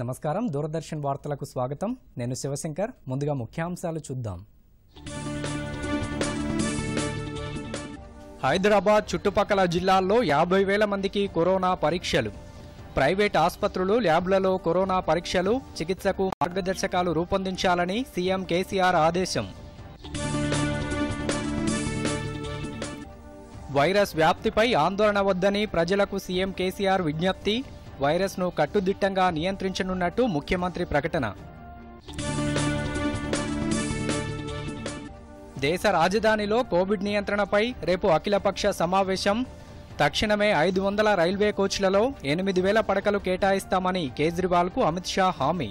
నమస్కారం దూరదర్శన్ వార్తలకు స్వాగతం నేను శివశంకర్ ముందుగా ముఖ్యాంశాలు చూద్దాం హైదరాబాద్ చుట్టుపక్కల జిల్లాల్లో యాభై వేల మందికి కరోనా పరీక్షలు ప్రైవేట్ ఆసుపత్రులు ల్యాబ్లలో కరోనా పరీక్షలు చికిత్సకు మార్గదర్శకాలు రూపొందించాలని సీఎం కేసీఆర్ ఆదేశం వైరస్ వ్యాప్తిపై ఆందోళన వద్దని ప్రజలకు సీఎం కేసీఆర్ విజ్ఞప్తి వైరస్ను కట్టుదిట్టంగా నియంత్రించనున్నట్టు ముఖ్యమంత్రి ప్రకటన దేశ రాజధానిలో కోవిడ్ నియంత్రణపై రేపు అఖిలపక్ష సమావేశం తక్షణమే ఐదు వందల రైల్వే కోచ్లలో ఎనిమిది వేల పడకలు కేటాయిస్తామని కేజ్రీవాల్కు అమిత్ షా హామీ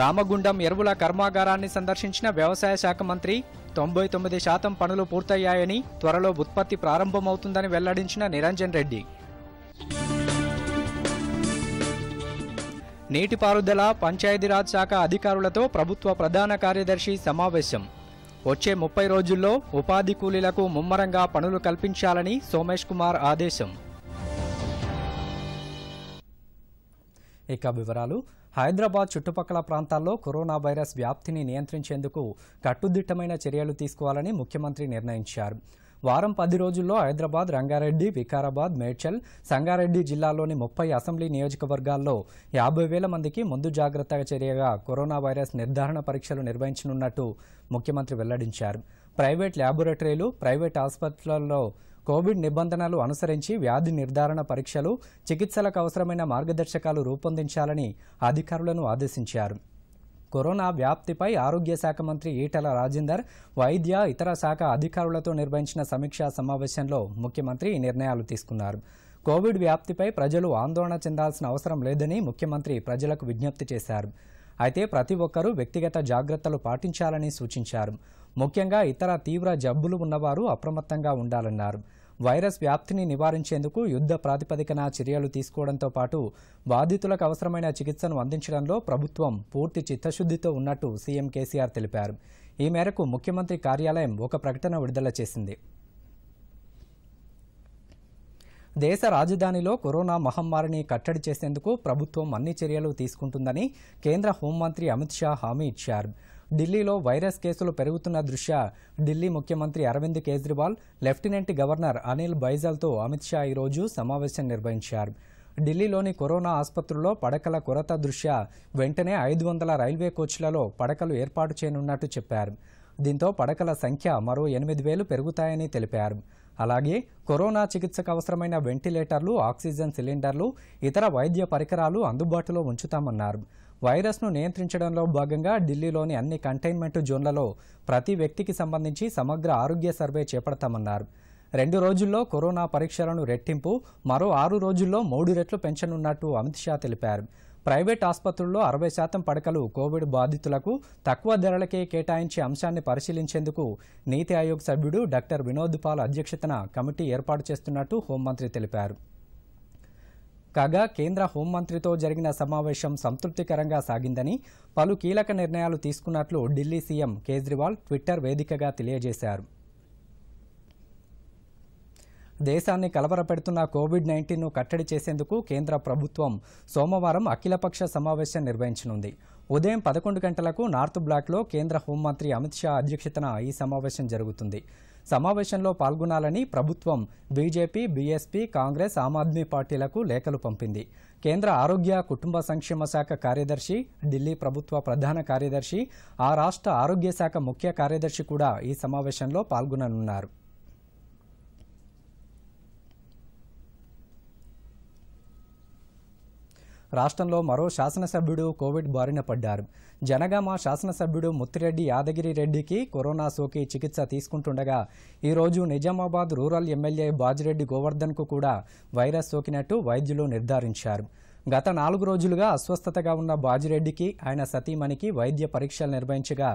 రామగుండం ఎరువుల కర్మాగారాన్ని సందర్శించిన వ్యవసాయ శాఖ మంత్రి తొంభై తొమ్మిది శాతం పనులు పూర్తయ్యాయని త్వరలో ఉత్పత్తి ప్రారంభమవుతుందని వెల్లడించిన నిరంజన్ రెడ్డి నీటిపారుదల పంచాయతీరాజ్ శాఖ అధికారులతో ప్రభుత్వ ప్రధాన కార్యదర్శి సమావేశం వచ్చే ముప్పై రోజుల్లో ఉపాధి కూలీలకు ముమ్మరంగా పనులు కల్పించాలని సోమేష్ కుమార్ ఆదేశం ఇక వివరాలు హైదరాబాద్ చుట్టుపక్కల ప్రాంతాల్లో కరోనా వైరస్ వ్యాప్తిని నియంత్రించేందుకు కట్టుదిట్టమైన చర్యలు తీసుకోవాలని ముఖ్యమంత్రి నిర్ణయించారు వారం పది రోజుల్లో హైదరాబాద్ రంగారెడ్డి వికారాబాద్ మేడ్చల్ సంగారెడ్డి జిల్లాలోని ముప్పై అసెంబ్లీ నియోజకవర్గాల్లో యాభై వేల మందికి ముందు జాగ్రత్తగా చర్యగా కరోనా వైరస్ నిర్ధారణ పరీక్షలు నిర్వహించనున్నట్టు ముఖ్యమంత్రి వెల్లడించారు ప్రైవేట్ ల్యాబొరేటరీలు ప్రైవేట్ ఆసుపత్రులలో కోవిడ్ నిబంధనలు అనుసరించి వ్యాధి నిర్ధారణ పరీక్షలు చికిత్సలకు అవసరమైన మార్గదర్శకాలు రూపొందించాలని అధికారులను ఆదేశించారు కరోనా వ్యాప్తిపై ఆరోగ్య శాఖ మంత్రి ఈటల రాజేందర్ వైద్య ఇతర శాఖ అధికారులతో నిర్వహించిన సమీక్షా సమావేశంలో ముఖ్యమంత్రి ఈ నిర్ణయాలు తీసుకున్నారు కోవిడ్ వ్యాప్తిపై ప్రజలు ఆందోళన చెందాల్సిన అవసరం లేదని ముఖ్యమంత్రి ప్రజలకు విజ్ఞప్తి చేశారు అయితే ప్రతి ఒక్కరూ వ్యక్తిగత జాగ్రత్తలు పాటించాలని సూచించారు ముఖ్యంగా ఇతర తీవ్ర జబ్బులు ఉన్నవారు అప్రమత్తంగా ఉండాలన్నారు వైరస్ వ్యాప్తిని నివారించేందుకు యుద్ధ ప్రాతిపదికన చర్యలు తీసుకోవడంతో పాటు బాధితులకు అవసరమైన చికిత్సను అందించడంలో ప్రభుత్వం పూర్తి చిత్తశుద్ధితో ఉన్నట్టు సీఎం కేసీఆర్ తెలిపారు ఈ మేరకు ముఖ్యమంత్రి కార్యాలయం ఒక ప్రకటన విడుదల చేసింది దేశ రాజధానిలో కరోనా మహమ్మారిని కట్టడి చేసేందుకు ప్రభుత్వం అన్ని చర్యలు తీసుకుంటుందని కేంద్ర హోంమంత్రి అమిత్ షా హామీ ఇచ్చారు ఢిల్లీలో వైరస్ కేసులు పెరుగుతున్న దృష్ట్యా ఢిల్లీ ముఖ్యమంత్రి అరవింద్ కేజ్రీవాల్ లెఫ్టినెంట్ గవర్నర్ అనిల్ బైజల్తో అమిత్ షా ఈరోజు సమావేశం నిర్వహించారు ఢిల్లీలోని కరోనా ఆసుపత్రుల్లో పడకల కొరత దృష్ట్యా వెంటనే ఐదు వందల రైల్వే కోచ్లలో పడకలు ఏర్పాటు చేయనున్నట్టు చెప్పారు దీంతో పడకల సంఖ్య మరో ఎనిమిది వేలు పెరుగుతాయని తెలిపారు అలాగే కరోనా చికిత్సకు అవసరమైన వెంటిలేటర్లు ఆక్సిజన్ సిలిండర్లు ఇతర వైద్య పరికరాలు అందుబాటులో ఉంచుతామన్నారు వైరస్ను నియంత్రించడంలో భాగంగా ఢిల్లీలోని అన్ని కంటైన్మెంట్ జోన్లలో ప్రతి వ్యక్తికి సంబంధించి సమగ్ర ఆరోగ్య సర్వే చేపడతామన్నారు రెండు రోజుల్లో కరోనా పరీక్షలను రెట్టింపు మరో ఆరు రోజుల్లో మూడు రెట్లు పెంచనున్నట్టు అమిత్ షా తెలిపారు ప్రైవేట్ ఆసుపత్రుల్లో అరవై శాతం పడకలు కోవిడ్ బాధితులకు తక్కువ ధరలకే కేటాయించే అంశాన్ని పరిశీలించేందుకు నీతి ఆయోగ్ సభ్యుడు డాక్టర్ వినోద్ పాల్ అధ్యక్షతన కమిటీ ఏర్పాటు చేస్తున్నట్టు హోంమంత్రి తెలిపారు కాగా కేంద్ర హోంమంత్రితో జరిగిన సమావేశం సంతృప్తికరంగా సాగిందని పలు కీలక నిర్ణయాలు తీసుకున్నట్లు ఢిల్లీ సీఎం కేజ్రీవాల్ ట్విట్టర్ వేదికగా తెలియజేశారు దేశాన్ని కలవరపెడుతున్న కోవిడ్ నైన్టీన్ను కట్టడి చేసేందుకు కేంద్ర ప్రభుత్వం సోమవారం అఖిలపక్ష సమావేశం నిర్వహించనుంది ఉదయం పదకొండు గంటలకు నార్త్ బ్లాక్లో కేంద్ర హోంమంత్రి అమిత్ షా అధ్యక్షతన ఈ సమావేశం జరుగుతుంది సమావేశంలో పాల్గొనాలని ప్రభుత్వం బీజేపీ బీఎస్పీ కాంగ్రెస్ ఆమ్ ఆద్మీ పార్టీలకు లేఖలు పంపింది కేంద్ర ఆరోగ్య కుటుంబ సంక్షేమ శాఖ కార్యదర్శి ఢిల్లీ ప్రభుత్వ ప్రధాన కార్యదర్శి ఆ రాష్ట్ర ఆరోగ్య శాఖ ముఖ్య కార్యదర్శి కూడా ఈ సమావేశంలో పాల్గొననున్నారు రాష్ట్రంలో మరో శాసనసభ్యుడు కోవిడ్ బారిన పడ్డారు జనగామ శాసనసభ్యుడు ముత్తిరెడ్డి యాదగిరి రెడ్డికి కరోనా సోకి చికిత్స తీసుకుంటుండగా ఈరోజు నిజామాబాద్ రూరల్ ఎమ్మెల్యే బాజిరెడ్డి గోవర్ధన్కు కూడా వైరస్ సోకినట్టు వైద్యులు నిర్ధారించారు గత నాలుగు రోజులుగా అస్వస్థతగా ఉన్న బాజిరెడ్డికి ఆయన సతీమణికి వైద్య పరీక్షలు నిర్వహించగా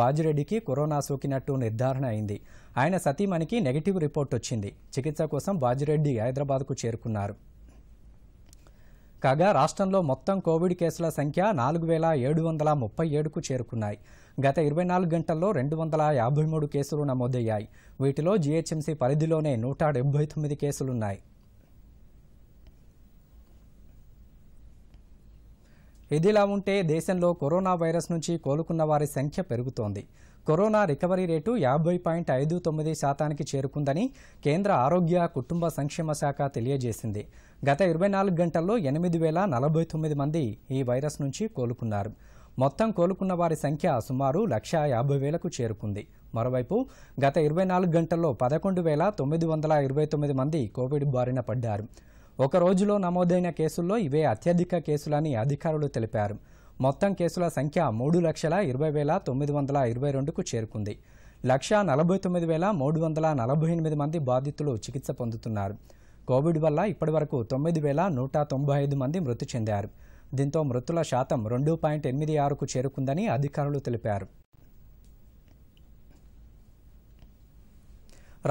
బాజిరెడ్డికి కరోనా సోకినట్టు నిర్ధారణ అయింది ఆయన సతీమణికి నెగిటివ్ రిపోర్ట్ వచ్చింది చికిత్స కోసం బాజిరెడ్డి హైదరాబాద్కు చేరుకున్నారు కాగా రాష్ట్రంలో మొత్తం కోవిడ్ కేసుల సంఖ్య నాలుగు వేల ఏడు వందల ముప్పై ఏడుకు చేరుకున్నాయి గత ఇరవై నాలుగు గంటల్లో రెండు వందల యాభై మూడు కేసులు నమోదయ్యాయి వీటిలో జీహెచ్ఎంసీ పరిధిలోనే నూట డెబ్బై తొమ్మిది కేసులున్నాయి ఇదిలా ఉంటే దేశంలో కరోనా వైరస్ నుంచి కోలుకున్న వారి సంఖ్య పెరుగుతోంది కరోనా రికవరీ రేటు యాభై పాయింట్ ఐదు తొమ్మిది శాతానికి చేరుకుందని కేంద్ర ఆరోగ్య కుటుంబ సంక్షేమ శాఖ తెలియజేసింది గత ఇరవై నాలుగు గంటల్లో ఎనిమిది వేల నలభై తొమ్మిది మంది ఈ వైరస్ నుంచి కోలుకున్నారు మొత్తం కోలుకున్న వారి సంఖ్య సుమారు లక్ష యాభై వేలకు చేరుకుంది మరోవైపు గత ఇరవై నాలుగు గంటల్లో పదకొండు వేల తొమ్మిది వందల ఇరవై తొమ్మిది మంది కోవిడ్ బారిన పడ్డారు ఒక రోజులో నమోదైన కేసుల్లో ఇవే అత్యధిక కేసులని అధికారులు తెలిపారు మొత్తం కేసుల సంఖ్య మూడు లక్షల ఇరవై వేల తొమ్మిది వందల ఇరవై రెండుకు చేరుకుంది లక్ష నలభై తొమ్మిది వేల మూడు వందల నలభై ఎనిమిది మంది బాధితులు చికిత్స పొందుతున్నారు కోవిడ్ వల్ల ఇప్పటివరకు తొమ్మిది వేల నూట తొంభై ఐదు మంది మృతి చెందారు దీంతో మృతుల శాతం రెండు పాయింట్ ఎనిమిది ఆరుకు చేరుకుందని అధికారులు తెలిపారు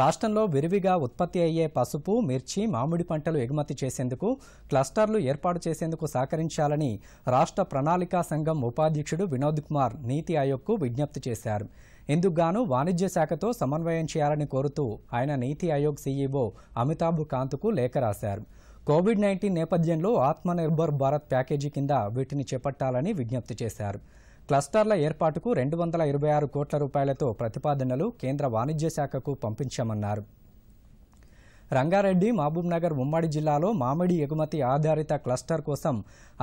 రాష్ట్రంలో విరివిగా ఉత్పత్తి అయ్యే పసుపు మిర్చి మామిడి పంటలు ఎగుమతి చేసేందుకు క్లస్టర్లు ఏర్పాటు చేసేందుకు సహకరించాలని రాష్ట్ర ప్రణాళికా సంఘం ఉపాధ్యక్షుడు వినోద్ కుమార్ నీతి ఆయోగ్కు విజ్ఞప్తి చేశారు ఇందుకుగాను వాణిజ్య శాఖతో సమన్వయం చేయాలని కోరుతూ ఆయన నీతి ఆయోగ్ సీఈఓ అమితాబ్ కాంత్కు లేఖ రాశారు కోవిడ్ నైన్టీన్ నేపథ్యంలో ఆత్మనిర్భర్ భారత్ ప్యాకేజీ కింద వీటిని చేపట్టాలని విజ్ఞప్తి చేశారు క్లస్టర్ల ఏర్పాటుకు రెండు వందల ఇరవై ఆరు కోట్ల రూపాయలతో ప్రతిపాదనలు కేంద్ర వాణిజ్య శాఖకు పంపించామన్నారు రంగారెడ్డి మహబూబ్ నగర్ ఉమ్మడి జిల్లాలో మామిడి ఎగుమతి ఆధారిత క్లస్టర్ కోసం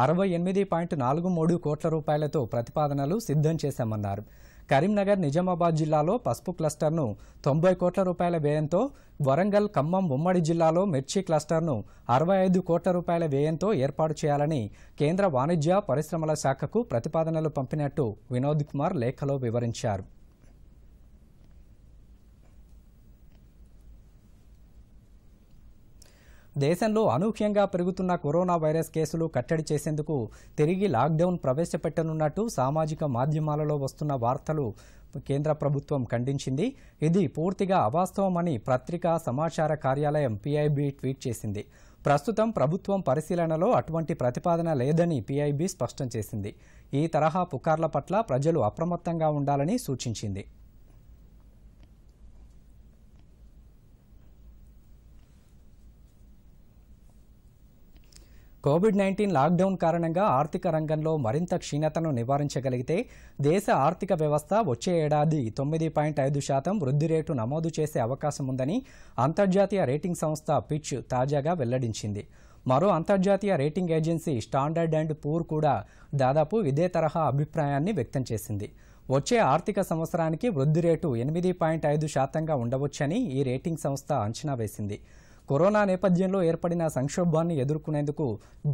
అరవై ఎనిమిది పాయింట్ నాలుగు మూడు కోట్ల రూపాయలతో ప్రతిపాదనలు సిద్ధం చేశామన్నారు కరీంనగర్ నిజామాబాద్ జిల్లాలో పసుపు క్లస్టర్ను తొంభై కోట్ల రూపాయల వ్యయంతో వరంగల్ ఖమ్మం ఉమ్మడి జిల్లాలో మిర్చి క్లస్టర్ను అరవై ఐదు కోట్ల రూపాయల వ్యయంతో ఏర్పాటు చేయాలని కేంద్ర వాణిజ్య పరిశ్రమల శాఖకు ప్రతిపాదనలు పంపినట్టు వినోద్ కుమార్ లేఖలో వివరించారు దేశంలో అనూహ్యంగా పెరుగుతున్న కరోనా వైరస్ కేసులు కట్టడి చేసేందుకు తిరిగి లాక్డౌన్ ప్రవేశపెట్టనున్నట్టు సామాజిక మాధ్యమాలలో వస్తున్న వార్తలు కేంద్ర ప్రభుత్వం ఖండించింది ఇది పూర్తిగా అవాస్తవమని పత్రికా సమాచార కార్యాలయం పీఐబీ ట్వీట్ చేసింది ప్రస్తుతం ప్రభుత్వం పరిశీలనలో అటువంటి ప్రతిపాదన లేదని పీఐబీ స్పష్టం చేసింది ఈ తరహా పుకార్ల పట్ల ప్రజలు అప్రమత్తంగా ఉండాలని సూచించింది కోవిడ్ నైన్టీన్ లాక్డౌన్ కారణంగా ఆర్థిక రంగంలో మరింత క్షీణతను నివారించగలిగితే దేశ ఆర్థిక వ్యవస్థ వచ్చే ఏడాది తొమ్మిది పాయింట్ ఐదు శాతం వృద్ధి రేటు నమోదు చేసే అవకాశం ఉందని అంతర్జాతీయ రేటింగ్ సంస్థ పిచ్ తాజాగా వెల్లడించింది మరో అంతర్జాతీయ rating agency Standard and Poor కూడా దాదాపు ఇదే తరహా అభిప్రాయాన్ని వ్యక్తం చేసింది వచ్చే ఆర్థిక సంవత్సరానికి వృద్ధి రేటు ఎనిమిది పాయింట్ ఐదు శాతంగా ఉండవచ్చని ఈ రేటింగ్ సంస్థ అంచనా వేసింది కరోనా నేపథ్యంలో ఏర్పడిన సంక్షోభాన్ని ఎదుర్కొనేందుకు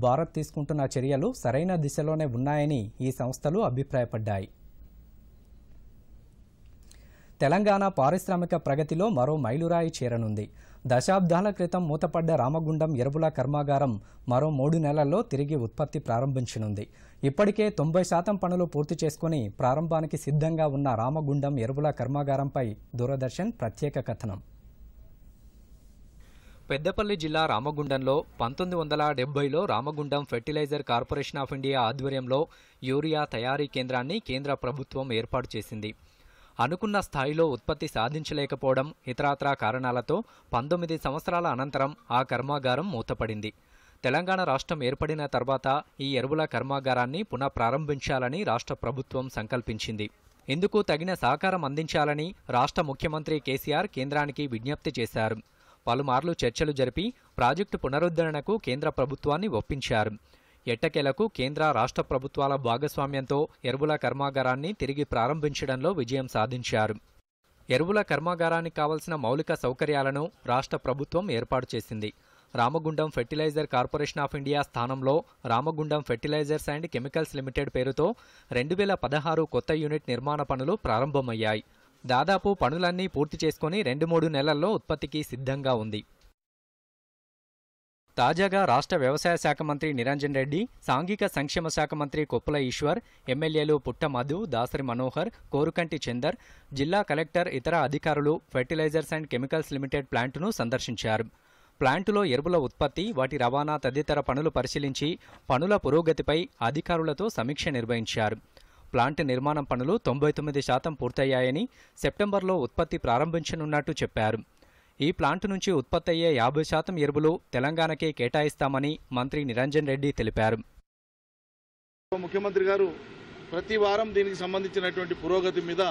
భారత్ తీసుకుంటున్న చర్యలు సరైన దిశలోనే ఉన్నాయని ఈ సంస్థలు అభిప్రాయపడ్డాయి తెలంగాణ పారిశ్రామిక ప్రగతిలో మరో మైలురాయి చేరనుంది దశాబ్దాల క్రితం మూతపడ్డ రామగుండం ఎరువుల కర్మాగారం మరో మూడు నెలల్లో తిరిగి ఉత్పత్తి ప్రారంభించనుంది ఇప్పటికే తొంభై శాతం పనులు పూర్తి చేసుకుని ప్రారంభానికి సిద్ధంగా ఉన్న రామగుండం ఎరువుల కర్మాగారంపై దూరదర్శన్ ప్రత్యేక కథనం పెద్దపల్లి జిల్లా రామగుండంలో పంతొమ్మిది వందల డెబ్బైలో Ramagundam fertiliser corporation of India ఆధ్వర్యంలో యూరియా తయారీ కేంద్రాన్ని కేంద్ర ప్రభుత్వం ఏర్పాటు చేసింది అనుకున్న స్థాయిలో ఉత్పత్తి సాధించలేకపోవడం ఇతరాత్రా కారణాలతో పంతొమ్మిది సంవత్సరాల అనంతరం ఆ కర్మాగారం మూతపడింది తెలంగాణ రాష్ట్రం ఏర్పడిన తర్వాత ఈ ఎరువుల కర్మాగారాన్ని పునఃప్రారంభించాలని రాష్ట్ర ప్రభుత్వం సంకల్పించింది ఇందుకు తగిన సహకారం అందించాలని రాష్ట్ర ముఖ్యమంత్రి కేసీఆర్ కేంద్రానికి విజ్ఞప్తి చేశారు పలుమార్లు చర్చలు జరిపి ప్రాజెక్టు పునరుద్ధరణకు కేంద్ర ప్రభుత్వాన్ని ఒప్పించారు ఎట్టకేలకు కేంద్ర రాష్ట్ర ప్రభుత్వాల భాగస్వామ్యంతో ఎరువుల కర్మాగారాన్ని తిరిగి ప్రారంభించడంలో విజయం సాధించారు ఎరువుల కర్మాగారానికి కావలసిన మౌలిక సౌకర్యాలను రాష్ట్ర ప్రభుత్వం ఏర్పాటు చేసింది Ramagundam fertiliser corporation of India స్థానంలో Ramagundam fertilisers and chemicals limited పేరుతో రెండు వేల పదహారు కొత్త యూనిట్ నిర్మాణ పనులు ప్రారంభమయ్యాయి దాదాపు పనులన్నీ పూర్తి చేసుకుని రెండు మూడు నెలల్లో ఉత్పత్తికి సిద్ధంగా ఉంది తాజాగా రాష్ట్ర వ్యవసాయ శాఖ మంత్రి నిరంజన్ రెడ్డి సాంఘిక సంక్షేమ శాఖ మంత్రి కొప్పుల ఈశ్వర్ ఎమ్మెల్యేలు పుట్ట మధు దాసరి మనోహర్ కోరుకంటి చందర్ జిల్లా కలెక్టర్ ఇతర అధికారులు ఫెర్టిలైజర్స్ అండ్ కెమికల్స్ లిమిటెడ్ ప్లాంట్ను సందర్శించారు ప్లాంటులో ఎరువుల ఉత్పత్తి వాటి రవాణా తదితర పనులు పరిశీలించి పనుల పురోగతిపై అధికారులతో సమీక్ష నిర్వహించారు ప్లాంట్ నిర్మాణం పనులు తొంభై తొమ్మిది శాతం పూర్తయ్యాయని సెప్టెంబర్లో ఉత్పత్తి ప్రారంభించనున్నట్టు చెప్పారు ఈ ప్లాంట్ నుంచి ఉత్పత్తి అయ్యే యాభై శాతం ఎరువులు తెలంగాణకే కేటాయిస్తామని మంత్రి నిరంజన్ రెడ్డి తెలిపారు ముఖ్యమంత్రి గారు ప్రతి వారం దీనికి సంబంధించినటువంటి పురోగతి మీద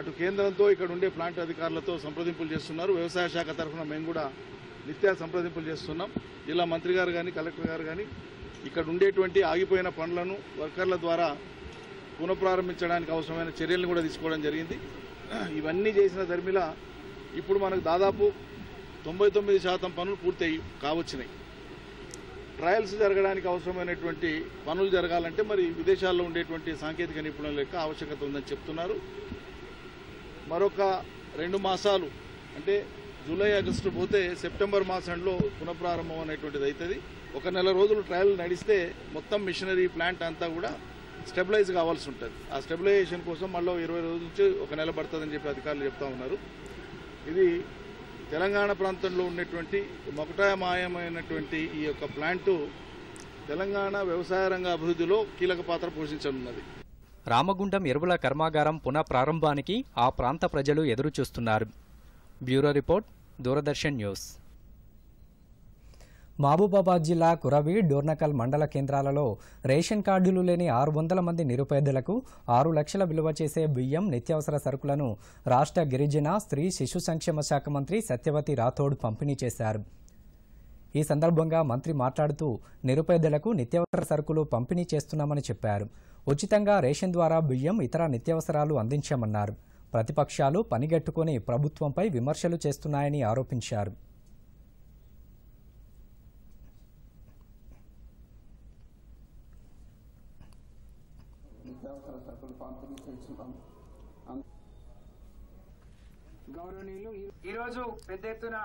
అటు కేంద్రంతో ఇక్కడ ఉండే ప్లాంట్ అధికారులతో సంప్రదింపులు చేస్తున్నారు వ్యవసాయ శాఖ తరఫున మేము కూడా నిత్యా సంప్రదింపులు చేస్తున్నాం జిల్లా మంత్రి గారు కానీ కలెక్టర్ గారు కానీ ఇక్కడ ఉండేటువంటి ఆగిపోయిన పనులను వర్కర్ల ద్వారా పునఃప్రారంభించడానికి అవసరమైన చర్యలను కూడా తీసుకోవడం జరిగింది ఇవన్నీ చేసిన ధర్మిల ఇప్పుడు మనకు దాదాపు తొంభై తొమ్మిది శాతం పనులు పూర్తయి కావచ్చినాయి ట్రయల్స్ జరగడానికి అవసరమైనటువంటి పనులు జరగాలంటే మరి విదేశాల్లో ఉండేటువంటి సాంకేతిక నిపుణుల యొక్క ఆవశ్యకత ఉందని చెప్తున్నారు మరొక రెండు మాసాలు అంటే జూలై ఆగస్టు పోతే సెప్టెంబర్ మాసంలో పునఃప్రారంభం అనేటువంటిది అవుతుంది ఒక నెల రోజులు ట్రయల్ నడిస్తే మొత్తం మిషనరీ ప్లాంట్ అంతా కూడా స్టెబిలైజ్ కావాల్సి ఉంటుంది ఆ స్టెబిలైజేషన్ కోసం మళ్ళీ ఇరవై రోజుల నుంచి ఒక నెల పడుతుందని చెప్పి అధికారులు చెప్తా ఉన్నారు ఇది తెలంగాణ ప్రాంతంలో ఉన్నటువంటి మొకటామాయమైనటువంటి ఈ యొక్క ప్లాంటు తెలంగాణ వ్యవసాయ రంగ అభివృద్ధిలో కీలక పాత్ర పోషించనున్నది రామగుండం ఎరువుల కర్మాగారం పునః ప్రారంభానికి ఆ ప్రాంత ప్రజలు ఎదురుచూస్తున్నారు bureau report Doordarshan news Mahabubabad జిల్లా కురవి డోర్నకల్ మండల కేంద్రాలలో రేషన్ కార్డులు లేని ఆరు వందల మంది నిరుపేదలకు ఆరు లక్షల విలువ చేసే బియ్యం నిత్యావసర సరుకులను రాష్ట్ర గిరిజన స్త్రీ శిశు సంక్షేమ శాఖ మంత్రి సత్యవతి రాథోడ్ పంపిణీ చేశారు ఈ సందర్భంగా మంత్రి మాట్లాడుతూ నిరుపేదలకు నిత్యావసర సరుకులు పంపిణీ చేస్తున్నామని చెప్పారు ఉచితంగా రేషన్ ద్వారా బియ్యం ఇతర నిత్యావసరాలు అందించామన్నారు ప్రతిపక్షాలు పనిగట్టుకుని ప్రభుత్వంపై విమర్శలు చేస్తున్నాయని ఆరోపించారు ఈరోజు పెద్ద ఎత్తున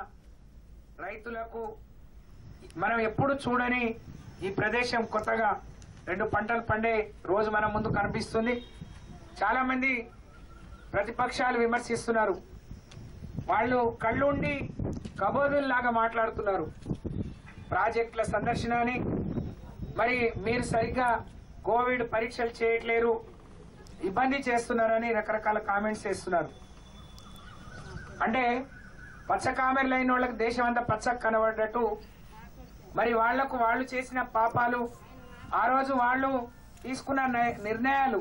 రైతులకు మనం ఎప్పుడు చూడని ఈ ప్రదేశం కొత్తగా రెండు పంటలు పండే రోజు మన ముందు కనిపిస్తుంది చాలా మంది ప్రతిపక్షాలు విమర్శిస్తున్నారు వాళ్ళు కళ్ళుండి కబోదుల్లాగా మాట్లాడుతున్నారు ప్రాజెక్టుల సందర్శనాన్ని మరి మీరు సరిగ్గా కోవిడ్ పరీక్షలు చేయట్లేరు ఇబ్బంది చేస్తున్నారని రకరకాల కామెంట్స్ చేస్తున్నారు అంటే పచ్చ కామెర్లు అయిన వాళ్ళకి దేశం అంతా పచ్చ కనబడ్డట్టు మరి వాళ్లకు వాళ్ళు చేసిన పాపాలు ఆ రోజు వాళ్ళు తీసుకున్న నిర్ణయాలు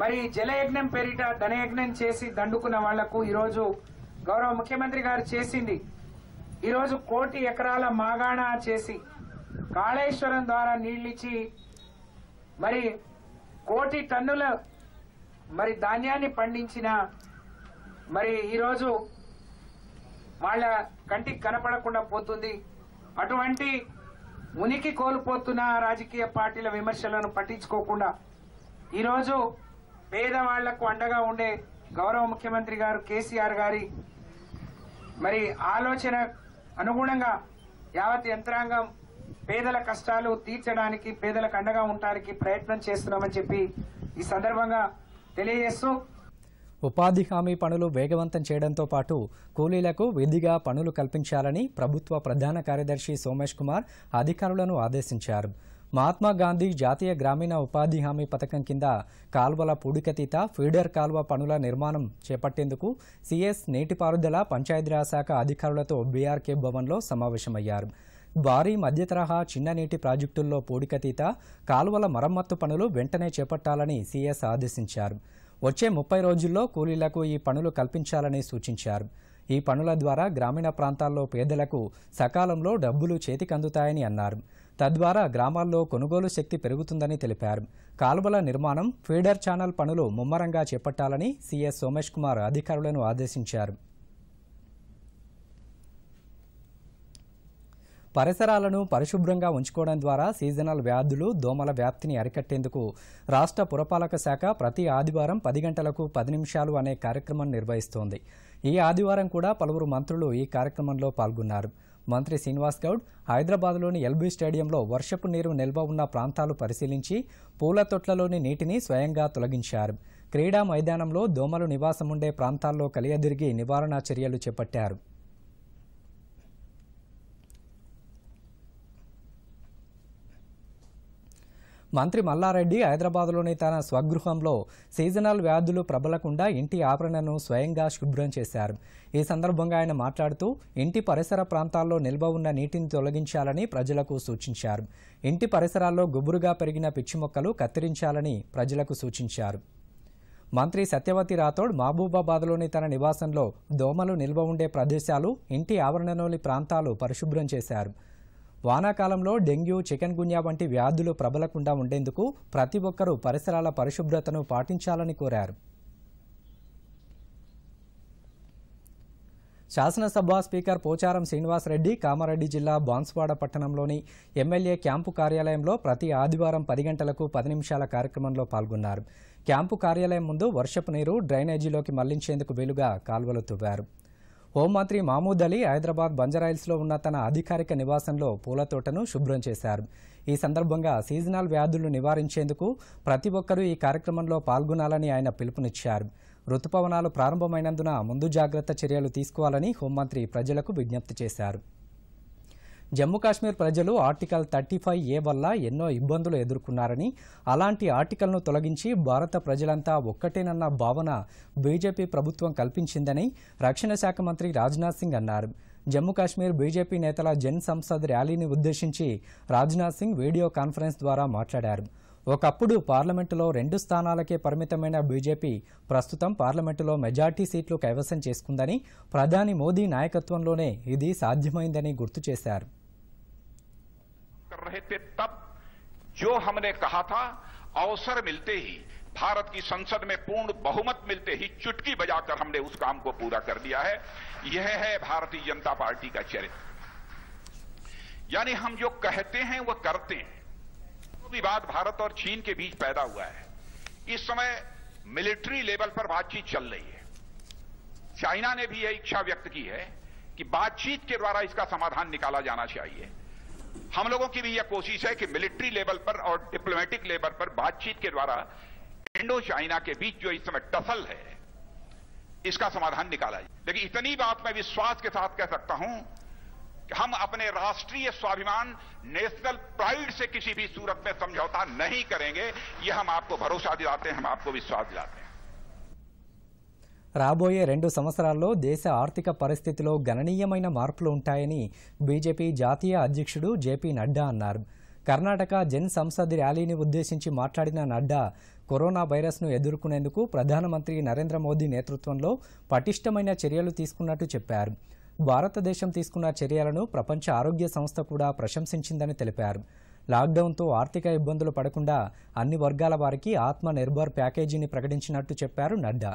మరి జలయజ్ఞం పేరిట ధనయజ్ఞం చేసి దండుకున్న వాళ్లకు ఈరోజు గౌరవ ముఖ్యమంత్రి గారు చేసింది ఈరోజు కోటి ఎకరాల మాగాణ చేసి కాళేశ్వరం ద్వారా నీళ్లిచ్చి మరి కోటి టన్నుల మరి ధాన్యాన్ని పండించిన మరి ఈరోజు వాళ్ళ కంటికి కనపడకుండా పోతుంది అటువంటి ఉనికి కోల్పోతున్న రాజకీయ పార్టీల విమర్శలను పట్టించుకోకుండా ఈరోజు పేదవాళ్లకు అండగా ఉండే గౌరవ ముఖ్యమంత్రి గారు కేసీఆర్ గారి మరి ఆలోచన అనుగుణంగా యావత్ యంత్రాంగం పేదల కష్టాలు తీర్చడానికి పేదలకు అండగా ఉండడానికి ప్రయత్నం చేస్తున్నామని చెప్పి ఈ సందర్భంగా తెలియజేస్తూ ఉపాధి హామీ పనులు వేగవంతం చేయడంతో పాటు కూలీలకు విధిగా పనులు కల్పించాలని ప్రభుత్వ ప్రధాన కార్యదర్శి సోమేష్ కుమార్ అధికారులను ఆదేశించారు మహాత్మా గాంధీ జాతీయ గ్రామీణ ఉపాధి హామీ పథకం కింద కాల్వల పూడికతీత ఫీడర్ కాల్వ పనుల నిర్మాణం చేపట్టేందుకు సీఎస్ నీటిపారుదల పంచాయతీరాజ్ శాఖ అధికారులతో బీఆర్కే భవన్లో సమావేశమయ్యారు భారీ మధ్యతరహా చిన్న నీటి ప్రాజెక్టుల్లో పూడికతీత కాలువల మరమ్మత్తు పనులు వెంటనే చేపట్టాలని సీఎస్ ఆదేశించారు వచ్చే ముప్పై రోజుల్లో కూలీలకు ఈ పనులు కల్పించాలని సూచించారు ఈ పనుల ద్వారా గ్రామీణ ప్రాంతాల్లో పేదలకు సకాలంలో డబ్బులు చేతికందుతాయని అన్నారు తద్వారా గ్రామాల్లో కొనుగోలు శక్తి పెరుగుతుందని తెలిపారు కాలువల నిర్మాణం ఫీడర్ ఛానల్ పనులు ముమ్మరంగా చేపట్టాలని సీఎస్ సోమేష్ కుమార్ అధికారులను ఆదేశించారు పరిసరాలను పరిశుభ్రంగా ఉంచుకోవడం ద్వారా సీజనల్ వ్యాధులు దోమల వ్యాప్తిని అరికట్టేందుకు రాష్ట్ర పురపాలక శాఖ ప్రతి ఆదివారం పది గంటలకు పది నిమిషాలు అనే కార్యక్రమం నిర్వహిస్తోంది ఈ ఆదివారం కూడా పలువురు మంత్రులు ఈ కార్యక్రమంలో పాల్గొన్నారు మంత్రి శ్రీనివాస్ గౌడ్ హైదరాబాద్లోని ఎల్బీ స్టేడియంలో వర్షపు నీరు నిల్వ ఉన్న ప్రాంతాలు పరిశీలించి పూల తొట్లలోని నీటిని స్వయంగా తొలగించారు క్రీడా మైదానంలో దోమలు నివాసముండే ప్రాంతాల్లో కలియదిరిగి నివారణ చర్యలు చేపట్టారు మంత్రి మల్లారెడ్డి హైదరాబాద్లోని తన స్వగృహంలో సీజనల్ వ్యాధులు ప్రబలకుండా ఇంటి ఆవరణను స్వయంగా శుభ్రం చేశారు ఈ సందర్భంగా ఆయన మాట్లాడుతూ ఇంటి పరిసర ప్రాంతాల్లో నిల్వ ఉన్న నీటిని తొలగించాలని ప్రజలకు సూచించారు ఇంటి పరిసరాల్లో గుబురుగా పెరిగిన పిచ్చి మొక్కలు కత్తిరించాలని ప్రజలకు సూచించారు మంత్రి సత్యవతి రాథోడ్ మహబూబాబాద్లోని తన నివాసంలో దోమలు నిల్వ ఉండే ప్రదేశాలు ఇంటి ఆవరణలోని ప్రాంతాలు పరిశుభ్రం చేశారు వానాకాలంలో డెంగ్యూ చికెన్ గున్యా వంటి వ్యాధులు ప్రబలకుండా ఉండేందుకు ప్రతి ఒక్కరూ పరిసరాల పరిశుభ్రతను పాటించాలని కోరారు శాసనసభ స్పీకర్ పోచారం శ్రీనివాసరెడ్డి కామారెడ్డి జిల్లా బాన్స్వాడ పట్టణంలోని ఎమ్మెల్యే క్యాంపు కార్యాలయంలో ప్రతి ఆదివారం పది గంటలకు పది నిమిషాల కార్యక్రమంలో పాల్గొన్నారు క్యాంపు కార్యాలయం ముందు వర్షపు నీరు డ్రైనేజీలోకి మళ్లించేందుకు వీలుగా కాల్వలు తువ్వారు హోంమంత్రి మహమూద్ అలీ హైదరాబాద్ బంజరాయిల్స్లో ఉన్న తన అధికారిక నివాసంలో పూల తోటను శుభ్రం చేశారు ఈ సందర్భంగా సీజనల్ వ్యాధులను నివారించేందుకు ప్రతి ఒక్కరూ ఈ కార్యక్రమంలో పాల్గొనాలని ఆయన పిలుపునిచ్చారు ఋతుపవనాలు ప్రారంభమైనందున ముందు జాగ్రత్త చర్యలు తీసుకోవాలని హోంమంత్రి ప్రజలకు విజ్ఞప్తి చేశారు జమ్మూ కాశ్మీర్ ప్రజలు ఆర్టికల్ థర్టీ ఫైవ్ ఏ వల్ల ఎన్నో ఇబ్బందులు ఎదుర్కొన్నారని అలాంటి ఆర్టికల్ను తొలగించి భారత ప్రజలంతా ఒక్కటేనన్న భావన బీజేపీ ప్రభుత్వం కల్పించిందని రక్షణ శాఖ మంత్రి రాజ్నాథ్ సింగ్ అన్నారు జమ్మూ కాశ్మీర్ బీజేపీ నేతల జన్ సంసద్ ర్యాలీని ఉద్దేశించి రాజ్నాథ్ సింగ్ వీడియో కాన్ఫరెన్స్ ద్వారా మాట్లాడారు ఒకప్పుడు పార్లమెంటులో రెండు స్థానాలకే పరిమితమైన బీజేపీ ప్రస్తుతం పార్లమెంటులో మెజార్టీ సీట్లు కైవసం చేసుకుందని ప్రధాని మోదీ నాయకత్వంలోనే ఇది సాధ్యమైందని గుర్తు చేశారు रहे थे तब जो हमने कहा था अवसर मिलते ही भारत की संसद में पूर्ण बहुमत मिलते ही चुटकी बजाकर हमने उस काम को पूरा कर दिया है यह है भारतीय जनता पार्टी का चरित्र यानी हम जो कहते हैं वह करते हैं तो विवाद भारत और चीन के बीच पैदा हुआ है इस समय मिलिट्री लेवल पर बातचीत चल रही है चाइना ने भी यह इच्छा व्यक्त की है कि बातचीत के द्वारा इसका समाधान निकाला जाना चाहिए हम लोगों की भी यह कोशिश है कि मिलिट्री लेवल पर और डिप्लोमेटिक लेवल पर बातचीत के द्वारा इंडो चाइना के बीच जो इस समय टसल है इसका समाधान निकाला जाए लेकिन इतनी बात मैं विश्वास के साथ कह सकता हूं कि हम अपने राष्ट्रीय स्वाभिमान नेशनल प्राइड से किसी भी सूरत में समझौता नहीं करेंगे यह हम आपको भरोसा दिलाते हैं हम आपको विश्वास दिलाते हैं రాబోయే రెండు సంవత్సరాల్లో దేశ ఆర్థిక పరిస్థితిలో గణనీయమైన మార్పులు ఉంటాయని బీజేపీ జాతీయ అధ్యక్షుడు జేపీ నడ్డా అన్నారు కర్ణాటక జన్ సంసద్ ర్యాలీని ఉద్దేశించి మాట్లాడిన నడ్డా కరోనా వైరస్ను ఎదుర్కొనేందుకు ప్రధానమంత్రి నరేంద్ర మోదీ నేతృత్వంలో పటిష్టమైన చర్యలు తీసుకున్నట్టు చెప్పారు భారతదేశం తీసుకున్న చర్యలను ప్రపంచ ఆరోగ్య సంస్థ కూడా ప్రశంసించిందని తెలిపారు లాక్డౌన్తో ఆర్థిక ఇబ్బందులు పడకుండా అన్ని వర్గాల వారికి ఆత్మ నిర్భర్ ప్యాకేజీని ప్రకటించినట్టు చెప్పారు నడ్డా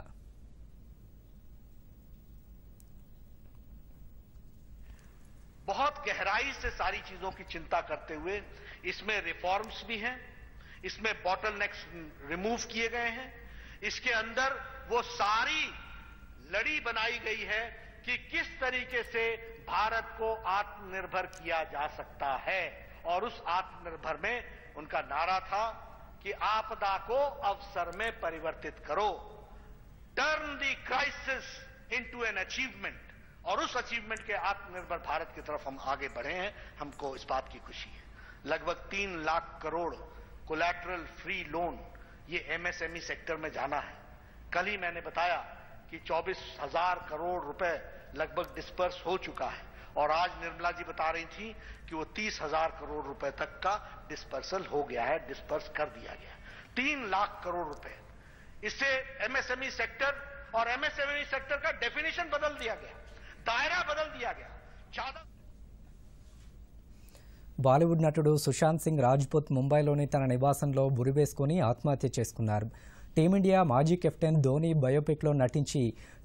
गहराई से सारी चीजों की चिंता करते हुए इसमें रिफॉर्म्स भी हैं इसमें बॉटल नेक्स रिमूव किए गए हैं इसके अंदर वो सारी लड़ी बनाई गई है कि किस तरीके से भारत को आत्मनिर्भर किया जा सकता है और उस आत्मनिर्भर में उनका नारा था कि आपदा को अवसर में परिवर्तित करो turn the crisis into an achievement और उस अचीवमेंट के आत्मनिर्भर भारत की तरफ हम आगे बढ़े हैं हमको इस बात की खुशी है लगभग तीन lakh crore collateral free loan ये एमएसएमई सेक्टर e में जाना है कल ही मैंने बताया कि चौबीस हजार करोड़ रुपए लगभग डिस्पर्स हो चुका है और आज निर्मला जी बता रही थी कि वो तीस हजार करोड़ रुपए तक का डिस्पर्सल हो गया है डिस्पर्स कर दिया गया तीन लाख करोड़ रुपए इससे एमएसएमई सेक्टर e और एमएसएमई सेक्टर e का डेफिनेशन बदल दिया गया దాయరా బదల్ బాలీవుడ్ నటుడు సుశాంత్ సింగ్ రాజ్పుత్ ముంబైలోని తన నివాసంలో బురివేసుకుని ఆత్మహత్య చేసుకున్నారు టీమిండియా మాజీ కెప్టెన్ ధోని బయోపిక్లో నటించి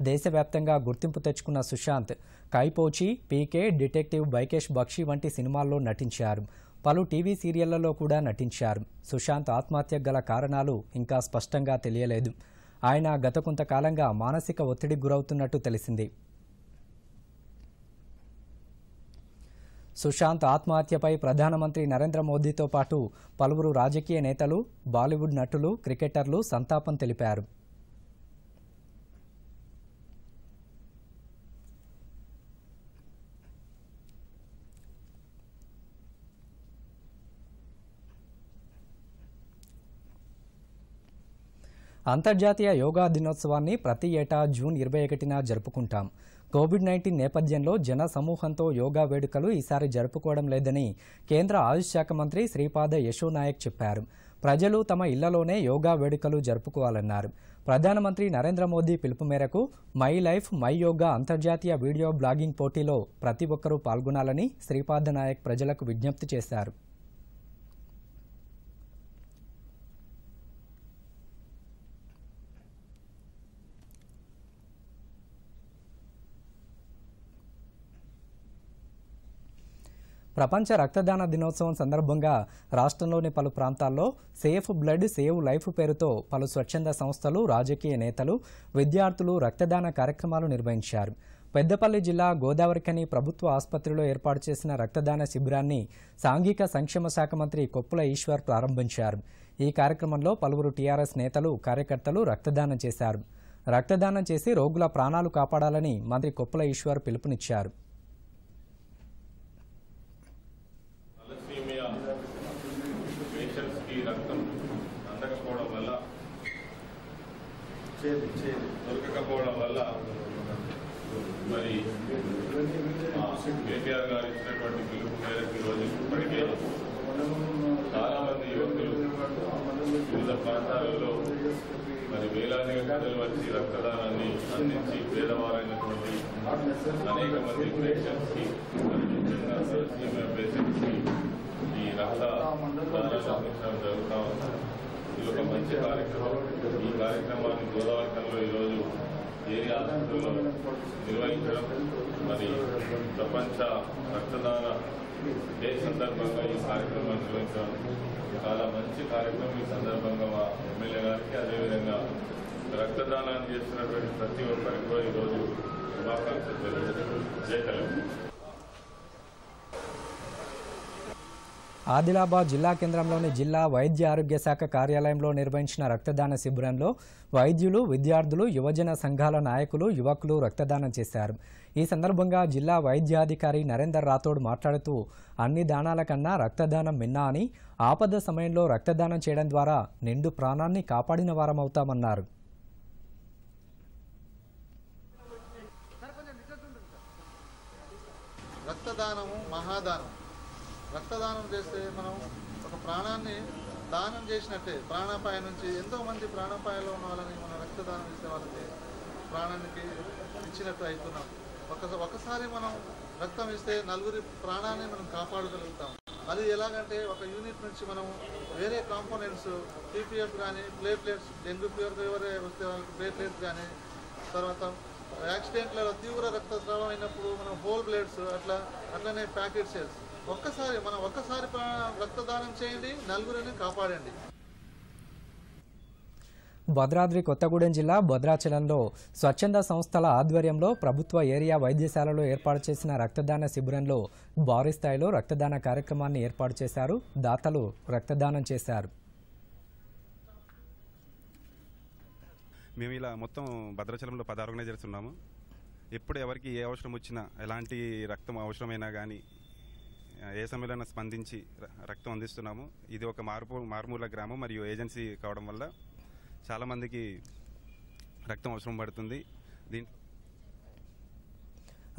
దేశవ్యాప్తంగా గుర్తింపు తెచ్చుకున్న సుశాంత్ కైపోచి పీకే డిటెక్టివ్ బైకేష్ బక్షి వంటి సినిమాల్లో నటించారు పలు టీవీ సీరియళ్లలో కూడా నటించారు సుశాంత్ ఆత్మహత్యకు గల కారణాలు ఇంకా స్పష్టంగా తెలియలేదు ఆయన గత కొంతకాలంగా మానసిక ఒత్తిడికి గురవుతున్నట్టు తెలిసింది సుశాంత్ ఆత్మహత్యపై ప్రధానమంత్రి నరేంద్ర మోదీతో పాటు పలువురు రాజకీయ నేతలు బాలీవుడ్ నటులు క్రికెటర్లు సంతాపం తెలిపారు అంతర్జాతీయ యోగా దినోత్సవాన్ని ప్రతి ఏటా జూన్ ఇరవై ఒకటిన జరుపుకుంటాం కోవిడ్ నైన్టీన్ నేపథ్యంలో జన సమూహంతో యోగా వేడుకలు ఈసారి జరుపుకోవడం లేదని కేంద్ర ఆయుష్ శాఖ మంత్రి శ్రీపాద యశో నాయక్ చెప్పారు ప్రజలు తమ ఇళ్లలోనే యోగా వేడుకలు జరుపుకోవాలన్నారు ప్రధానమంత్రి నరేంద్ర మోదీ పిలుపు మేరకు మై లైఫ్ మై యోగా అంతర్జాతీయ వీడియో బ్లాగింగ్ పోటీలో ప్రతి ఒక్కరూ పాల్గొనాలని శ్రీపాద నాయక్ ప్రజలకు విజ్ఞప్తి చేశారు ప్రపంచ రక్తదాన దినోత్సవం సందర్భంగా రాష్ట్రంలోని పలు ప్రాంతాల్లో సేఫ్ బ్లడ్ సేవ్ లైఫ్ పేరుతో పలు స్వచ్ఛంద సంస్థలు రాజకీయ నేతలు విద్యార్థులు రక్తదాన కార్యక్రమాలు నిర్వహించారు పెద్దపల్లి జిల్లా గోదావరికని ప్రభుత్వ ఆసుపత్రిలో ఏర్పాటు చేసిన రక్తదాన శిబిరాన్ని సాంఘిక సంక్షేమ శాఖ మంత్రి కొప్పుల ఈశ్వర్ ప్రారంభించారు ఈ కార్యక్రమంలో పలువురు టీఆర్ఎస్ నేతలు కార్యకర్తలు రక్తదానం చేశారు రక్తదానం చేసి రోగుల ప్రాణాలు కాపాడాలని మంత్రి కొప్పుల ఈశ్వర్ పిలుపునిచ్చారు వచ్చి రక్తదానాన్ని అందించి పేదవారైనటువంటి అనేక మంది పేషెంట్స్కి ముఖ్యంగా సీమియా పేషెంట్స్కి ఈ రక్తదానాన్ని అందించడం జరుగుతూ ఉంది ఇది ఒక మంచి కార్యక్రమం ఈ కార్యక్రమాన్ని గోదావరికంలో రోజు ఏరియా నిర్వహించడం మరి ప్రపంచ రక్తదాన డే సందర్భంగా ఈ కార్యక్రమాన్ని నిర్వహించడం చాలా మంచి కార్యక్రమం ఈ సందర్భంగా మా ఎమ్మెల్యే గారికి అదేవిధంగా రక్తదానాన్ని చేస్తున్నటువంటి ప్రతి ఒక్కరికి కూడా ఈరోజు శుభాకాంక్షలు తెలియజేయగలం ఆదిలాబాద్ జిల్లా కేంద్రంలోని జిల్లా వైద్య ఆరోగ్య శాఖ కార్యాలయంలో నిర్వహించిన రక్తదాన శిబిరంలో వైద్యులు విద్యార్థులు యువజన సంఘాల నాయకులు యువకులు రక్తదానం చేశారు ఈ సందర్భంగా జిల్లా వైద్యాధికారి నరేందర్ రాథోడ్ మాట్లాడుతూ అన్ని దానాల కన్నా రక్తదానం మిన్నా అని ఆపద సమయంలో రక్తదానం చేయడం ద్వారా నిండు ప్రాణాన్ని కాపాడిన వారమవుతామన్నారు రక్తదానం రక్తదానం చేస్తే మనం ఒక ప్రాణాన్ని దానం చేసినట్టే ప్రాణాపాయ నుంచి ఎంతోమంది ప్రాణాపాయంలో ఉన్న వాళ్ళని మనం రక్తదానం చేసే వాళ్ళకి ప్రాణానికి ఇచ్చినట్టు అవుతున్నాం ఒక ఒకసారి మనం రక్తం ఇస్తే నలుగురి ప్రాణాన్ని మనం కాపాడగలుగుతాం అది ఎలాగంటే ఒక యూనిట్ నుంచి మనం వేరే కాంపోనెంట్స్ పీపీఎఫ్ కానీ ప్లేట్లెట్స్ డెంగ్యూ ప్యూర్ ఫీవర్ వస్తే వాళ్ళకి ప్లేట్లెట్స్ కానీ తర్వాత యాక్సిడెంట్లలో తీవ్ర రక్తస్రావం అయినప్పుడు మనం హోల్ బ్లేడ్స్ అట్లా అట్లనే ప్యాకెట్ సేల్స్ ఒక్కసారి మనం ఒక్కసారి రక్తదానం చేయండి నలుగురిని కాపాడండి భద్రాద్రి కొత్తగూడెం జిల్లా భద్రాచలంలో స్వచ్ఛంద సంస్థల ఆధ్వర్యంలో ప్రభుత్వ ఏరియా వైద్యశాలలో ఏర్పాటు చేసిన రక్తదాన శిబిరంలో భారీ స్థాయిలో రక్తదాన కార్యక్రమాన్ని ఏర్పాటు చేశారు దాతలు రక్తదానం చేశారు మేము ఇలా మొత్తం భద్రాచలంలో పదహారు ఆర్గనైజర్స్ ఉన్నాము ఎప్పుడు ఎవరికి ఏ అవసరం వచ్చినా ఎలాంటి రక్తం అవసరమైనా కానీ ఏ సమయంలో స్పందించి రక్తం అందిస్తున్నాము ఇది ఒక మారుపు మారుమూల గ్రామం మరియు ఏజెన్సీ కావడం వల్ల చాలామందికి రక్తం అవసరం పడుతుంది దీని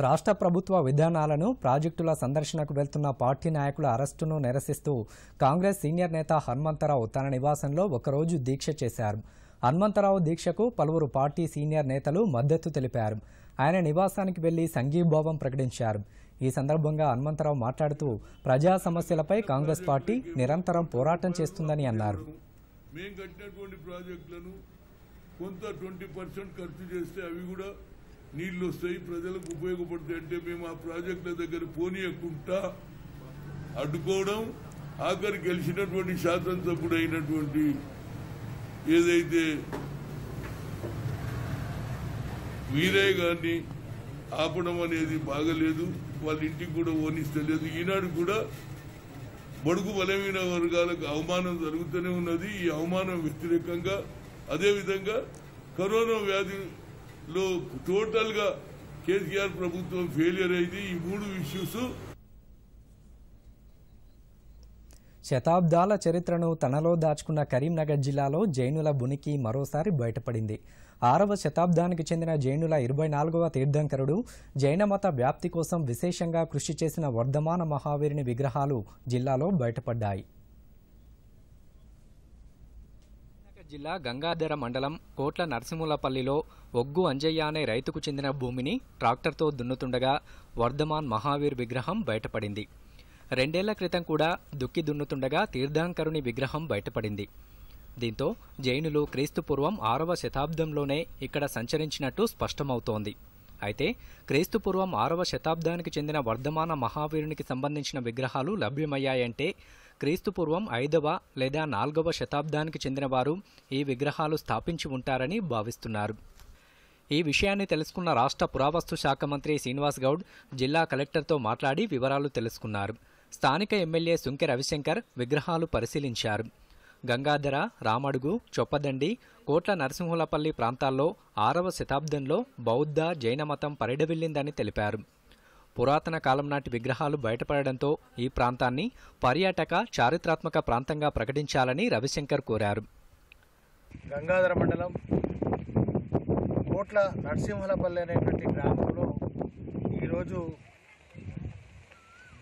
రాష్ట్ర ప్రభుత్వ విధానాలను ప్రాజెక్టుల సందర్శనకు వెళ్తున్న పార్టీ నాయకుల అరెస్టును నిరసిస్తూ కాంగ్రెస్ సీనియర్ నేత హనుమంతరావు తన నివాసంలో ఒకరోజు దీక్ష చేశారు హనుమంతరావు దీక్షకు పలువురు పార్టీ సీనియర్ నేతలు మద్దతు తెలిపారు ఆయన నివాసానికి వెళ్లి సంఘీభావం ప్రకటించారు ఈ సందర్భంగా హనుమంతరావు మాట్లాడుతూ ప్రజా సమస్యలపై కాంగ్రెస్ పార్టీ నిరంతరం పోరాటం చేస్తుందని అన్నారు మేము కట్టినటువంటి ప్రాజెక్టులను కొంత ట్వంటీ పర్సెంట్ ఖర్చు చేస్తే అవి కూడా నీళ్లు వస్తాయి ప్రజలకు ఉపయోగపడతాయి అంటే మేము ఆ ప్రాజెక్టుల దగ్గర పోనీయకుండా అడ్డుకోవడం ఆఖరి గెలిచినటువంటి శాసనసభ్యుడు అయినటువంటి ఏదైతే మీరే కానీ ఆపడం అనేది బాగలేదు వాళ్ళ ఇంటికి కూడా ఓనిస్తలేదు ఈనాడు కూడా బడుగు బలమైన వర్గాలకు అవమానం జరుగుతూనే ఉన్నది ఈ అవమానం వ్యతిరేకంగా అదేవిధంగా కరోనా వ్యాధిలో టోటల్గా కేసీఆర్ ప్రభుత్వం ఫెయిలియర్ అయింది ఈ మూడు ఇష్యూస్ శతాబ్దాల చరిత్రను తనలో దాచుకున్న కరీంనగర్ జిల్లాలో జైనుల బునికి మరోసారి బయటపడింది ఆరవ శతాబ్దానికి చెందిన జైనుల ఇరవై నాలుగవ తీర్థంకరుడు జైన మత వ్యాప్తి కోసం విశేషంగా కృషి చేసిన వర్ధమాన మహావీరుని విగ్రహాలు జిల్లాలో బయటపడ్డాయి జిల్లా గంగాధర మండలం కోట్ల నరసింహులపల్లిలో ఒగ్గు అంజయ్య అనే రైతుకు చెందిన భూమిని ట్రాక్టర్తో దున్నుతుండగా వర్ధమాన్ మహావీర్ విగ్రహం బయటపడింది రెండేళ్ల క్రితం కూడా దుక్కి దున్నుతుండగా తీర్థాంకరుని విగ్రహం బయటపడింది దీంతో జైనులు క్రీస్తుపూర్వం ఆరవ శతాబ్దంలోనే ఇక్కడ సంచరించినట్టు స్పష్టమవుతోంది అయితే క్రీస్తుపూర్వం ఆరవ శతాబ్దానికి చెందిన వర్ధమాన మహావీరునికి సంబంధించిన విగ్రహాలు లభ్యమయ్యాయంటే క్రీస్తుపూర్వం ఐదవ లేదా నాలుగవ శతాబ్దానికి చెందిన వారు ఈ విగ్రహాలు స్థాపించి ఉంటారని భావిస్తున్నారు ఈ విషయాన్ని తెలుసుకున్న రాష్ట్ర పురావస్తు శాఖ మంత్రి శ్రీనివాస్ గౌడ్ జిల్లా కలెక్టర్తో మాట్లాడి వివరాలు తెలుసుకున్నారు స్థానిక ఎమ్మెల్యే సుంకె రవిశంకర్ విగ్రహాలు పరిశీలించారు గంగాధర రామడుగు చొప్పదండి కోట్ల నరసింహులపల్లి ప్రాంతాల్లో ఆరవ శతాబ్దంలో బౌద్ధ జైన మతం పరిడవిల్లిందని తెలిపారు పురాతన కాలం నాటి విగ్రహాలు బయటపడడంతో ఈ ప్రాంతాన్ని పర్యాటక చారిత్రాత్మక ప్రాంతంగా ప్రకటించాలని రవిశంకర్ కోరారు గంగాధర మండలం కోట్ల నరసింహలపల్లి అనేటువంటి గ్రామంలో ఈరోజు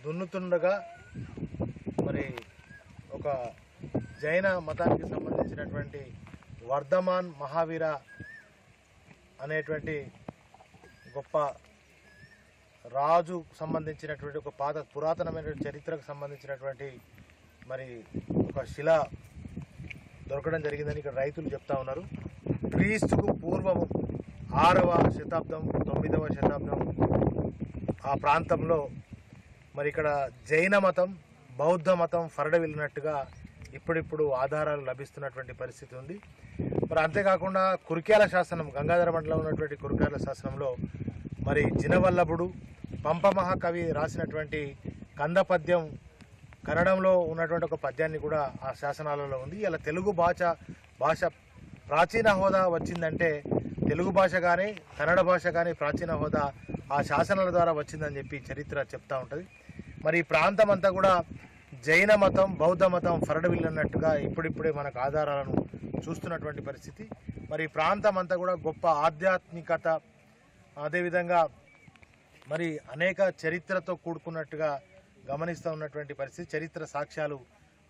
దున్నుతుండగా మరి ఒక జైన మతానికి సంబంధించినటువంటి వర్ధమాన్ మహావీర అనేటువంటి గొప్ప రాజు సంబంధించినటువంటి ఒక పాత పురాతనమైన చరిత్రకు సంబంధించినటువంటి మరి ఒక శిల దొరకడం జరిగిందని ఇక్కడ రైతులు చెప్తా ఉన్నారు క్రీస్తుకు పూర్వము ఆరవ శతాబ్దం తొమ్మిదవ శతాబ్దం ఆ ప్రాంతంలో మరి ఇక్కడ జైన మతం బౌద్ధ మతం ఫరడ వెళ్ళినట్టుగా ఇప్పుడిప్పుడు ఆధారాలు లభిస్తున్నటువంటి పరిస్థితి ఉంది మరి అంతేకాకుండా కురిక్యాల శాసనం గంగాధర మండలం ఉన్నటువంటి కురిక్యాల శాసనంలో మరి జినవల్లభుడు పంప మహాకవి రాసినటువంటి కంద పద్యం కన్నడంలో ఉన్నటువంటి ఒక పద్యాన్ని కూడా ఆ శాసనాలలో ఉంది ఇలా తెలుగు భాష భాష ప్రాచీన హోదా వచ్చిందంటే తెలుగు భాష కానీ కన్నడ భాష కానీ ప్రాచీన హోదా ఆ శాసనాల ద్వారా వచ్చిందని చెప్పి చరిత్ర చెప్తా ఉంటుంది మరి ఈ ప్రాంతం అంతా కూడా జైన మతం బౌద్ధ మతం ఫరడవిల్లన్నట్టుగా ఇప్పుడిప్పుడే మనకు ఆధారాలను చూస్తున్నటువంటి పరిస్థితి మరి ఈ ప్రాంతం అంతా కూడా గొప్ప ఆధ్యాత్మికత అదేవిధంగా మరి అనేక చరిత్రతో కూడుకున్నట్టుగా గమనిస్తూ ఉన్నటువంటి పరిస్థితి చరిత్ర సాక్ష్యాలు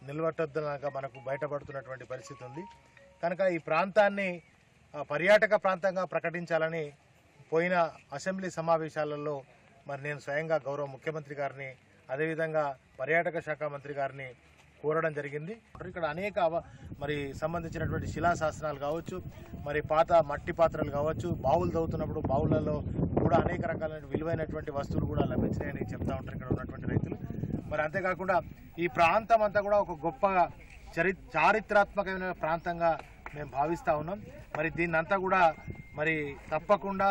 నిలబట్టొద్దనక మనకు బయటపడుతున్నటువంటి పరిస్థితి ఉంది కనుక ఈ ప్రాంతాన్ని పర్యాటక ప్రాంతంగా ప్రకటించాలని పోయిన అసెంబ్లీ సమావేశాలలో మరి నేను స్వయంగా గౌరవ ముఖ్యమంత్రి గారిని అదేవిధంగా పర్యాటక శాఖ మంత్రి గారిని కోరడం జరిగింది ఇక్కడ అనేక మరి సంబంధించినటువంటి శిలాశాసనాలు కావచ్చు మరి పాత మట్టి పాత్రలు కావచ్చు బావులు తవ్వుతున్నప్పుడు బావులలో కూడా అనేక రకాలైన విలువైనటువంటి వస్తువులు కూడా లభించినాయని చెప్తా ఉంటారు ఇక్కడ ఉన్నటువంటి రైతులు మరి అంతేకాకుండా ఈ ప్రాంతం అంతా కూడా ఒక గొప్ప చరి చారిత్రాత్మకమైన ప్రాంతంగా మేము భావిస్తూ ఉన్నాం మరి దీన్ని అంతా కూడా మరి తప్పకుండా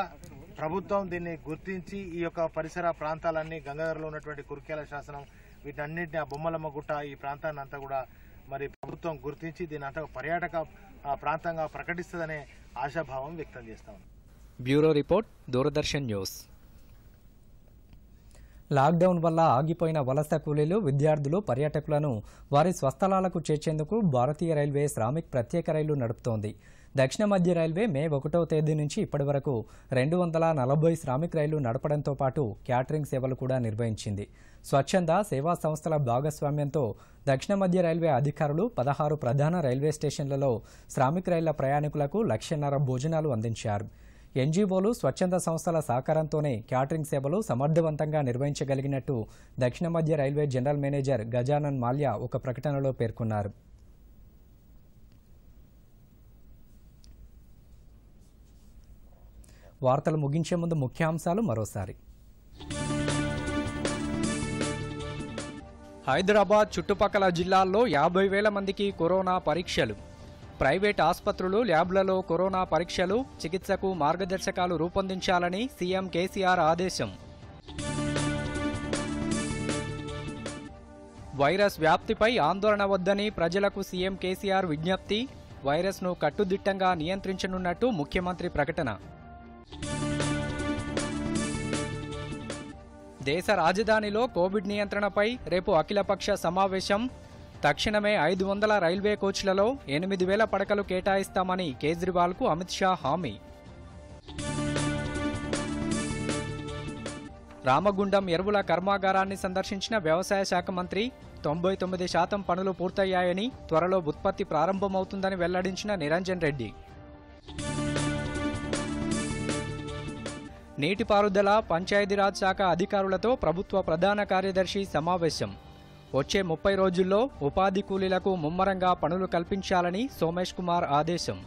ప్రభుత్వం దీన్ని గుర్తించి ఈ యొక్క పరిసర ప్రాంతాలన్నీ గంగాధరలో ఉన్నటువంటి కురికేల శాసనం వీటన్నింటినీ ఆ బొమ్మలమ్మ గుట్ట ఈ ప్రాంతాన్ని అంతా కూడా మరి ప్రభుత్వం గుర్తించి దీని అంతా పర్యాటక ప్రాంతంగా ప్రకటిస్తుందనే ఆశాభావం వ్యక్తం చేస్తాం bureau report Doordarshan news lockdown వల్ల ఆగిపోయిన వలస కూలీలు విద్యార్థులు పర్యాటకులను వారి స్వస్థలాలకు చేర్చేందుకు భారతీయ రైల్వే శ్రామిక్ ప్రత్యేక రైలు నడుపుతోంది దక్షిణ మధ్య రైల్వే మే ఒకటో తేదీ నుంచి ఇప్పటి వరకు రెండు వందల నలభై శ్రామిక్ రైళ్లు నడపడంతో పాటు క్యాటరింగ్ సేవలు కూడా నిర్వహించింది స్వచ్ఛంద సేవా సంస్థల భాగస్వామ్యంతో దక్షిణ మధ్య రైల్వే అధికారులు పదహారు ప్రధాన రైల్వే స్టేషన్లలో శ్రామిక్ రైళ్ల ప్రయాణికులకు లక్షన్నర భోజనాలు అందించారు ఎన్జీఓలు స్వచ్ఛంద సంస్థల సహకారంతోనే క్యాటరింగ్ సేవలు సమర్థవంతంగా నిర్వహించగలిగినట్టు దక్షిణ మధ్య railway general manager Gajanan Mallya ఒక ప్రకటనలో పేర్కొన్నారు వార్తలు ముగించే ముందు ముఖ్యాంశాలు మరోసారి హైదరాబాద్ చుట్టుపక్కల జిల్లాల్లో యాభై వేల మందికి కరోనా పరీక్షలు ప్రైవేట్ ఆసుపత్రులు ల్యాబ్లలో కరోనా పరీక్షలు చికిత్సకు మార్గదర్శకాలు రూపొందించాలని సీఎం కేసీఆర్ ఆదేశం వైరస్ వ్యాప్తిపై ఆందోళన వద్దని ప్రజలకు సీఎం కేసీఆర్ విజ్ఞప్తి వైరస్ను కట్టుదిట్టంగా నియంత్రించనున్నట్టు ముఖ్యమంత్రి ప్రకటన దేశ రాజధానిలో కోవిడ్ నియంత్రణపై రేపు అఖిలపక్ష సమావేశం తక్షణమే ఐదు వందల రైల్వే కోచ్లలో ఎనిమిది వేల పడకలు కేటాయిస్తామని కేజ్రీవాల్కు అమిత్ షా హామీ రామగుండం ఎరువుల కర్మాగారాన్ని సందర్శించిన వ్యవసాయ శాఖ మంత్రి తొంభై తొమ్మిది శాతం పనులు పూర్తయ్యాయని త్వరలో ఉత్పత్తి ప్రారంభమవుతుందని వెల్లడించిన నిరంజన్ రెడ్డి నీటిపారుదల పంచాయతీరాజ్ శాఖ అధికారులతో ప్రభుత్వ ప్రధాన కార్యదర్శి సమావేశం వచ్చే ముప్పై రోజుల్లో ఉపాధి కూలీలకు ముమ్మరంగా పనులు కల్పించాలని సోమేష్ కుమార్ ఆదేశం